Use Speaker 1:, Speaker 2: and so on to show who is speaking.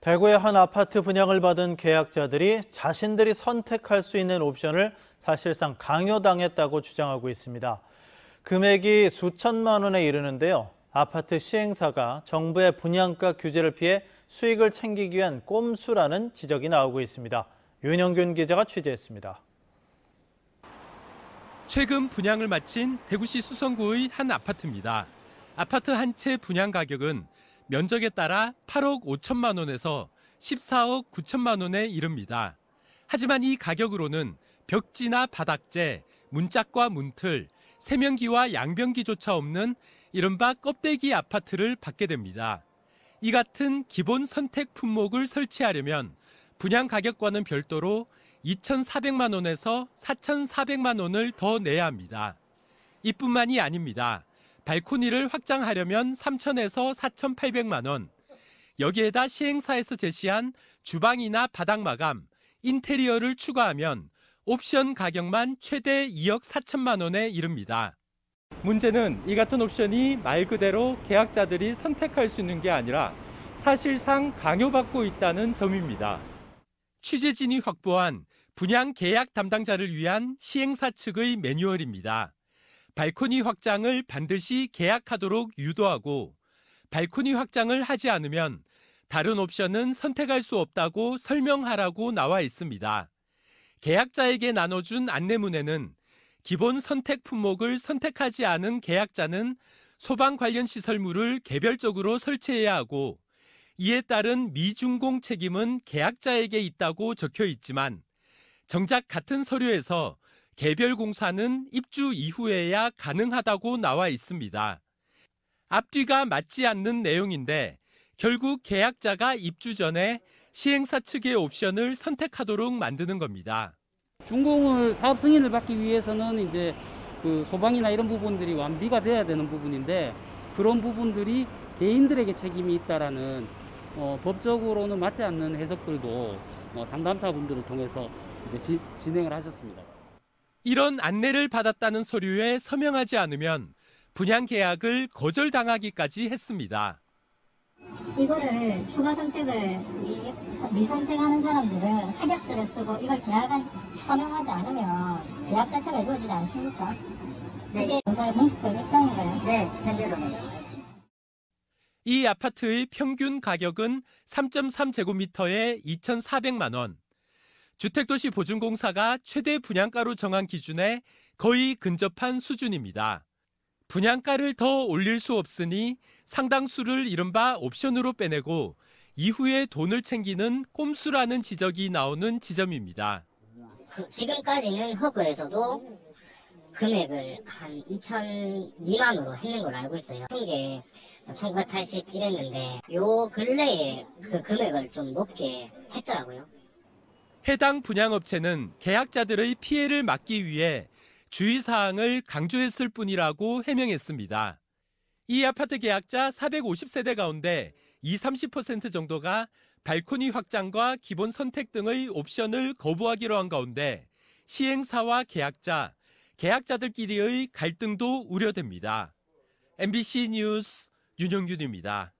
Speaker 1: 대구의 한 아파트 분양을 받은 계약자들이 자신들이 선택할 수 있는 옵션을 사실상 강요당했다고 주장하고 있습니다. 금액이 수천만 원에 이르는데요. 아파트 시행사가 정부의 분양가 규제를 피해 수익을 챙기기 위한 꼼수라는 지적이 나오고 있습니다. 윤영균 기자가 취재했습니다. 최근 분양을 마친 대구시 수성구의 한 아파트입니다. 아파트 한 채 분양 가격은 면적에 따라 8억 5천만 원에서 14억 9천만 원에 이릅니다. 하지만 이 가격으로는 벽지나 바닥재, 문짝과 문틀, 세면기와 양변기조차 없는 이른바 껍데기 아파트를 받게 됩니다. 이 같은 기본 선택 품목을 설치하려면 분양 가격과는 별도로 2,400만 원에서 4,400만 원을 더 내야 합니다. 이뿐만이 아닙니다. 발코니를 확장하려면 3천에서 4,800만 원, 여기에다 시행사에서 제시한 주방이나 바닥 마감, 인테리어를 추가하면 옵션 가격만 최대 2억 4천만 원에 이릅니다. 문제는 이 같은 옵션이 말 그대로 계약자들이 선택할 수 있는 게 아니라 사실상 강요받고 있다는 점입니다. 취재진이 확보한 분양 계약 담당자를 위한 시행사 측의 매뉴얼입니다. 발코니 확장을 반드시 계약하도록 유도하고 발코니 확장을 하지 않으면 다른 옵션은 선택할 수 없다고 설명하라고 나와 있습니다. 계약자에게 나눠준 안내문에는 기본 선택 품목을 선택하지 않은 계약자는 소방 관련 시설물을 개별적으로 설치해야 하고 이에 따른 미중공 책임은 계약자에게 있다고 적혀 있지만 정작 같은 서류에서 개별 공사는 입주 이후에야 가능하다고 나와 있습니다. 앞뒤가 맞지 않는 내용인데 결국 계약자가 입주 전에 시행사 측의 옵션을 선택하도록 만드는 겁니다. 준공을 사업 승인을 받기 위해서는 이제 그 소방이나 이런 부분들이 완비가 돼야 되는 부분인데 그런 부분들이 개인들에게 책임이 있다라는 어, 법적으로는 맞지 않는 해석들도 어, 상담사분들을 통해서 이제 지, 진행을 하셨습니다. 이런 안내를 받았다는 서류에 서명하지 않으면 분양 계약을 거절당하기까지 했습니다. 이거를 추가 선택을 미, 선택하는 사람들은 합약서를 쓰고 이걸 계약을 서명하지 않으면 계약 자체가 이루어지지 않습니까? 네. 이게 공사의 공식적 입장인가요? 네, 현재로는. 이 아파트의 평균 가격은 3.3제곱미터에 2,400만 원. 주택도시보증공사가 최대 분양가로 정한 기준에 거의 근접한 수준입니다. 분양가를 더 올릴 수 없으니 상당수를 이른바 옵션으로 빼내고 이후에 돈을 챙기는 꼼수라는 지적이 나오는 지점입니다. 지금까지는 허그에서도 금액을 한 2천 미만으로 했는 걸 알고 있어요. 통계 1980 이랬는데 요 근래에 그 금액을 좀 높게 했더라고요. 해당 분양업체는 계약자들의 피해를 막기 위해 주의사항을 강조했을 뿐이라고 해명했습니다. 이 아파트 계약자 450세대 가운데 20, 30% 정도가 발코니 확장과 기본 선택 등의 옵션을 거부하기로 한 가운데 시행사와 계약자, 계약자들끼리의 갈등도 우려됩니다. MBC 뉴스 윤영균입니다.